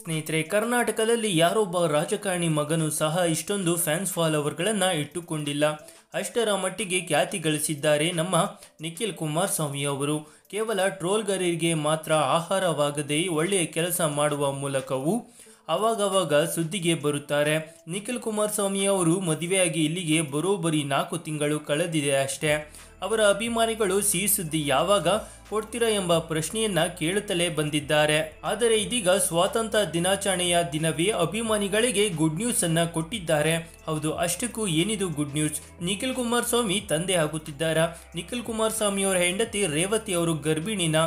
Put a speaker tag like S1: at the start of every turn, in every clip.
S1: ಸ್ನೇಹಿತರೆ ಕರ್ನಾಟಕದಲ್ಲಿ ಯಾರೊಬ್ಬ ರಾಜಕಾರಣಿ ಮಗನು ಸಹ ಇಷ್ಟೊಂದು ಫ್ಯಾನ್ಸ್ ಫಾಲೋವರ್ಗಳನ್ನು ಇಟ್ಟುಕೊಂಡಿಲ್ಲ ಅಷ್ಟರ ಮಟ್ಟಿಗೆ ಖ್ಯಾತಿ ಗಳಿಸಿದ್ದಾರೆ ನಮ್ಮ ನಿಖಿಲ್ ಕುಮಾರ್ ಸ್ವಾಮಿ ಅವರು ಕೇವಲ ಟ್ರೋಲ್ಗರಿಗೆ ಮಾತ್ರ ಆಹಾರವಾಗದೇ ಒಳ್ಳೆಯ ಕೆಲಸ ಮಾಡುವ ಮೂಲಕವೂ ಅವಾಗವಾಗ ಸುದ್ದಿಗೆ ಬರುತ್ತಾರೆ ನಿಖಿಲ್ ಕುಮಾರಸ್ವಾಮಿ ಅವರು ಮದುವೆಯಾಗಿ ಇಲ್ಲಿಗೆ ಬರೋಬ್ಬರಿ ನಾಲ್ಕು ತಿಂಗಳು ಕಳೆದಿದೆ ಅಷ್ಟೇ ಅವರ ಅಭಿಮಾನಿಗಳು ಸಿಹಿ ಸುದ್ದಿ ಯಾವಾಗ ಕೊಡ್ತೀರಾ ಎಂಬ ಪ್ರಶ್ನೆಯನ್ನ ಕೇಳುತ್ತಲೇ ಬಂದಿದ್ದಾರೆ ಆದರೆ ಇದೀಗ ಸ್ವಾತಂತ್ರ್ಯ ದಿನಾಚರಣೆಯ ದಿನವೇ ಅಭಿಮಾನಿಗಳಿಗೆ ಗುಡ್ ನ್ಯೂಸ್ ಅನ್ನ ಕೊಟ್ಟಿದ್ದಾರೆ ಹೌದು ಅಷ್ಟಕ್ಕೂ ಏನಿದು ಗುಡ್ ನ್ಯೂಸ್ ನಿಖಿಲ್ ಕುಮಾರಸ್ವಾಮಿ ತಂದೆ ಆಗುತ್ತಿದ್ದಾರೆ ನಿಖಿಲ್ ಕುಮಾರಸ್ವಾಮಿಯವರ ಅವರ ಹೆಂಡತಿ ರೇವತಿ ಅವರು ಗರ್ಭಿಣಿನ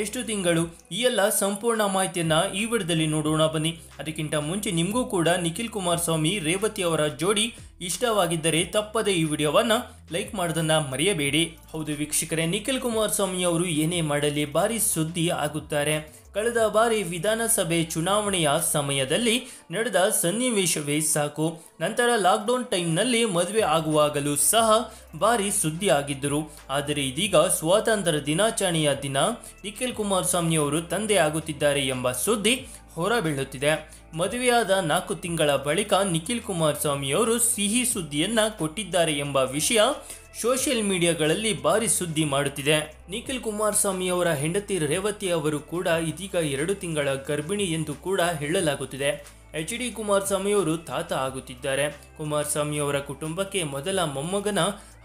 S1: ಎಷ್ಟು ತಿಂಗಳು ಈ ಎಲ್ಲ ಸಂಪೂರ್ಣ ಮಾಹಿತಿಯನ್ನು ಈ ವಿಡಿಯೋದಲ್ಲಿ ನೋಡೋಣ ಬನ್ನಿ ಅದಕ್ಕಿಂತ ಮುಂಚೆ ನಿಮಗೂ ಕೂಡ ನಿಖಿಲ್ ಕುಮಾರಸ್ವಾಮಿ ರೇವತಿ ಅವರ ಜೋಡಿ ಇಷ್ಟವಾಗಿದ್ದರೆ ತಪ್ಪದೇ ಈ ವಿಡಿಯೋವನ್ನು ಲೈಕ್ ಮಾಡೋದನ್ನು ಮರೆಯಬೇಡಿ ಹೌದು ವೀಕ್ಷಕರೇ ನಿಖಿಲ್ ಕುಮಾರಸ್ವಾಮಿ ಅವರು ಏನೇ ಮಾಡಲಿ ಭಾರಿ ಸುದ್ದಿ ಆಗುತ್ತಾರೆ ಕಳೆದ ಬಾರಿ ವಿಧಾನಸಭೆ ಚುನಾವಣೆಯ ಸಮಯದಲ್ಲಿ ನಡೆದ ಸನ್ನಿವೇಶವೇ ಸಾಕು ನಂತರ ಲಾಕ್ಡೌನ್ ಟೈಮ್ನಲ್ಲಿ ಮದುವೆ ಆಗುವಾಗಲೂ ಸಹ ಭಾರಿ ಸುದ್ದಿ ಆಗಿದ್ದರು ಆದರೆ ಇದೀಗ ಸ್ವಾತಂತ್ರ್ಯ ದಿನಾಚರಣೆಯ ದಿನ ನಿಖಿಲ್ ಕುಮಾರಸ್ವಾಮಿ ಅವರು ತಂದೆ ಆಗುತ್ತಿದ್ದಾರೆ ಎಂಬ ಸುದ್ದಿ ಹೊರಬೀಳುತ್ತಿದೆ ಮದುವೆಯಾದ ನಾಲ್ಕು ತಿಂಗಳ ಬಳಿಕ ನಿಖಿಲ್ ಕುಮಾರಸ್ವಾಮಿ ಅವರು ಸಿಹಿ ಸುದ್ದಿಯನ್ನ ಕೊಟ್ಟಿದ್ದಾರೆ ಎಂಬ ವಿಷಯ ಸೋಷಿಯಲ್ ಮೀಡಿಯಾಗಳಲ್ಲಿ ಭಾರಿ ಸುದ್ದಿ ಮಾಡುತ್ತಿದೆ ನಿಖಿಲ್ ಕುಮಾರಸ್ವಾಮಿ ಅವರ ಹೆಂಡತಿ ರೇವತಿ ಅವರು ಕೂಡ ಇದೀಗ ಎರಡು ತಿಂಗಳ ಗರ್ಭಿಣಿ ಎಂದು ಕೂಡ ಹೇಳಲಾಗುತ್ತಿದೆ ಎಚ್ ಡಿ ಕುಮಾರಸ್ವಾಮಿಯವರು ತಾತ ಆಗುತ್ತಿದ್ದಾರೆ ಕುಮಾರಸ್ವಾಮಿಯವರ ಅವರ ಕುಟುಂಬಕ್ಕೆ ಮೊದಲ ಮೊಮ್ಮಗನ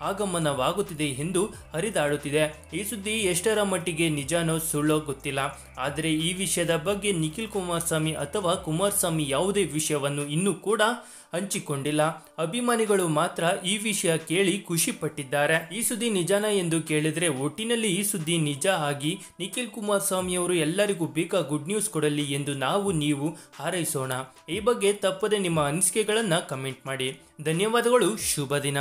S1: ಆಗಮನವಾಗುತ್ತಿದೆ ಎಂದು ಹರಿದಾಡುತ್ತಿದೆ ಈ ಸುದ್ದಿ ಎಷ್ಟರ ಮಟ್ಟಿಗೆ ನಿಜಾನೋ ಸುಳ್ಳೋ ಗೊತ್ತಿಲ್ಲ ಆದರೆ ಈ ವಿಷಯದ ಬಗ್ಗೆ ನಿಖಿಲ್ ಕುಮಾರಸ್ವಾಮಿ ಅಥವಾ ಕುಮಾರಸ್ವಾಮಿ ಯಾವುದೇ ವಿಷಯವನ್ನು ಇನ್ನೂ ಕೂಡ ಹಂಚಿಕೊಂಡಿಲ್ಲ ಅಭಿಮಾನಿಗಳು ಮಾತ್ರ ಈ ವಿಷಯ ಕೇಳಿ ಖುಷಿ ಪಟ್ಟಿದ್ದಾರೆ ಈ ಸುದ್ದಿ ನಿಜಾನ ಎಂದು ಕೇಳಿದರೆ ಒಟ್ಟಿನಲ್ಲಿ ಈ ಸುದ್ದಿ ನಿಜ ಆಗಿ ನಿಖಿಲ್ ಕುಮಾರಸ್ವಾಮಿಯವರು ಎಲ್ಲರಿಗೂ ಬೇಗ ಗುಡ್ ನ್ಯೂಸ್ ಕೊಡಲಿ ಎಂದು ನಾವು ನೀವು ಹಾರೈಸೋಣ ಈ ಬಗ್ಗೆ ತಪ್ಪದೆ ನಿಮ್ಮ ಅನಿಸಿಕೆಗಳನ್ನು ಕಮೆಂಟ್ ಮಾಡಿ ಧನ್ಯವಾದಗಳು ಶುಭ ದಿನ